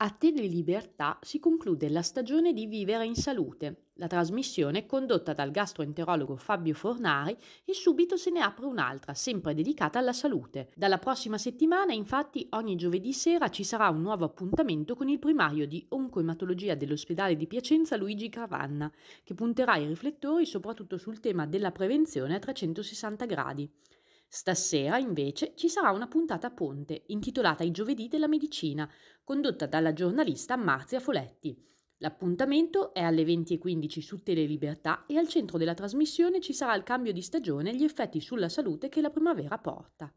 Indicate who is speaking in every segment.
Speaker 1: A Telelibertà si conclude la stagione di Vivere in Salute. La trasmissione, condotta dal gastroenterologo Fabio Fornari, e subito se ne apre un'altra, sempre dedicata alla salute. Dalla prossima settimana, infatti, ogni giovedì sera ci sarà un nuovo appuntamento con il primario di oncoematologia dell'ospedale di Piacenza Luigi Cravanna, che punterà i riflettori soprattutto sul tema della prevenzione a 360 gradi. Stasera, invece, ci sarà una puntata a ponte intitolata I giovedì della medicina, condotta dalla giornalista Marzia Foletti. L'appuntamento è alle 20.15 su Telelibertà e al centro della trasmissione ci sarà il cambio di stagione e gli effetti sulla salute che la primavera porta.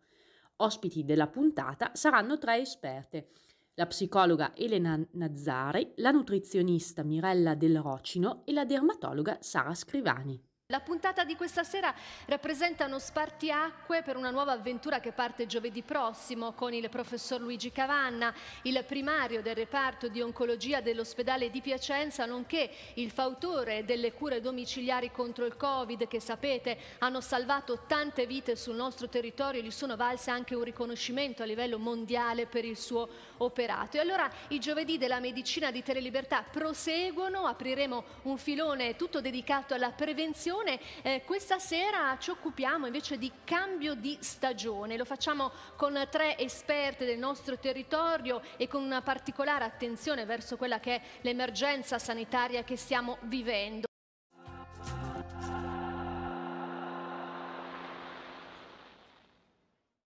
Speaker 1: Ospiti della puntata saranno tre esperte, la psicologa Elena Nazzari, la nutrizionista Mirella Del Rocino e la dermatologa Sara Scrivani.
Speaker 2: La puntata di questa sera rappresenta uno spartiacque per una nuova avventura che parte giovedì prossimo con il professor Luigi Cavanna, il primario del reparto di oncologia dell'ospedale di Piacenza, nonché il fautore delle cure domiciliari contro il Covid che sapete hanno salvato tante vite sul nostro territorio e gli sono valse anche un riconoscimento a livello mondiale per il suo operato. E allora i giovedì della medicina di Telelibertà proseguono, apriremo un filone tutto dedicato alla prevenzione stagione. Eh, questa sera ci occupiamo invece di cambio di stagione. Lo facciamo con tre esperte del nostro territorio e con una particolare attenzione verso quella che è l'emergenza sanitaria che stiamo vivendo.